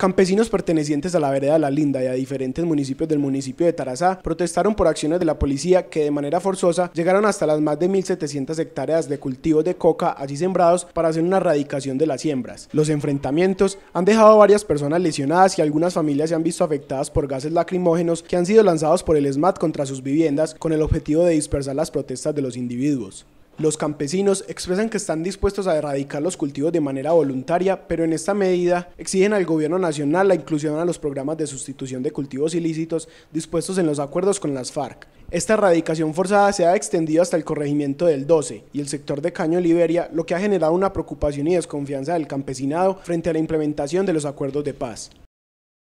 Campesinos pertenecientes a la vereda La Linda y a diferentes municipios del municipio de Tarazá protestaron por acciones de la policía que de manera forzosa llegaron hasta las más de 1.700 hectáreas de cultivos de coca así sembrados para hacer una erradicación de las siembras. Los enfrentamientos han dejado a varias personas lesionadas y algunas familias se han visto afectadas por gases lacrimógenos que han sido lanzados por el SMAT contra sus viviendas con el objetivo de dispersar las protestas de los individuos. Los campesinos expresan que están dispuestos a erradicar los cultivos de manera voluntaria, pero en esta medida exigen al gobierno nacional la inclusión a los programas de sustitución de cultivos ilícitos dispuestos en los acuerdos con las FARC. Esta erradicación forzada se ha extendido hasta el corregimiento del 12 y el sector de Caño Liberia, lo que ha generado una preocupación y desconfianza del campesinado frente a la implementación de los acuerdos de paz.